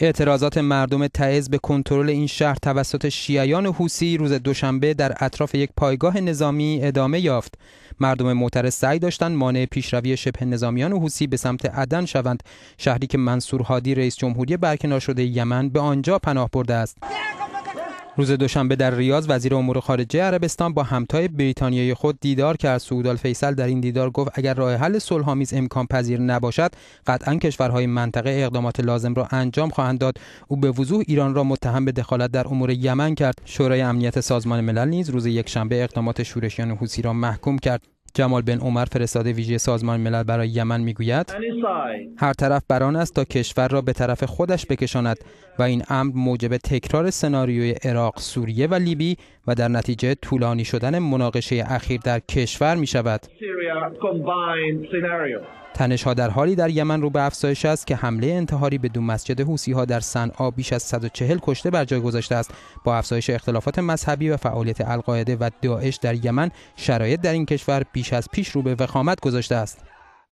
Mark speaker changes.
Speaker 1: اعتراضات مردم تعز به کنترل این شهر توسط شیعیان حوسی روز دوشنبه در اطراف یک پایگاه نظامی ادامه یافت. مردم معترض سعی داشتند مانع پیشروی شبه نظامیان حوسی به سمت عدن شوند، شهری که منصور هادی رئیس جمهوری برکنار شده یمن به آنجا پناه برده است. روز دوشنبه در ریاض وزیر امور خارجه عربستان با همتای بریتانیای خود دیدار کرد سعود الفیصل در این دیدار گفت اگر راه حل صلحآمیز امکان پذیر نباشد قطعا کشورهای منطقه اقدامات لازم را انجام خواهند داد او به وضوح ایران را متهم به دخالت در امور یمن کرد شورای امنیت سازمان ملل نیز روز یکشنبه اقدامات شورشیان حوثی را محکوم کرد جمال بن عمر فرستاده ویژه سازمان ملل برای یمن میگوید هر طرف بران است تا کشور را به طرف خودش بکشاند و این امر موجب تکرار سناریوی عراق، سوریه و لیبی و در نتیجه طولانی شدن مناقشه اخیر در کشور می شود. تنش در حالی در یمن رو به افزایش است که حمله انتحاری به دو مسجد حوسی ها در صنعا بیش از 140 کشته بر جای گذاشته است با افزایش اختلافات مذهبی و فعالیت القاعده و داعش در یمن شرایط در این کشور بیش از پیش رو به وخامت گذاشته است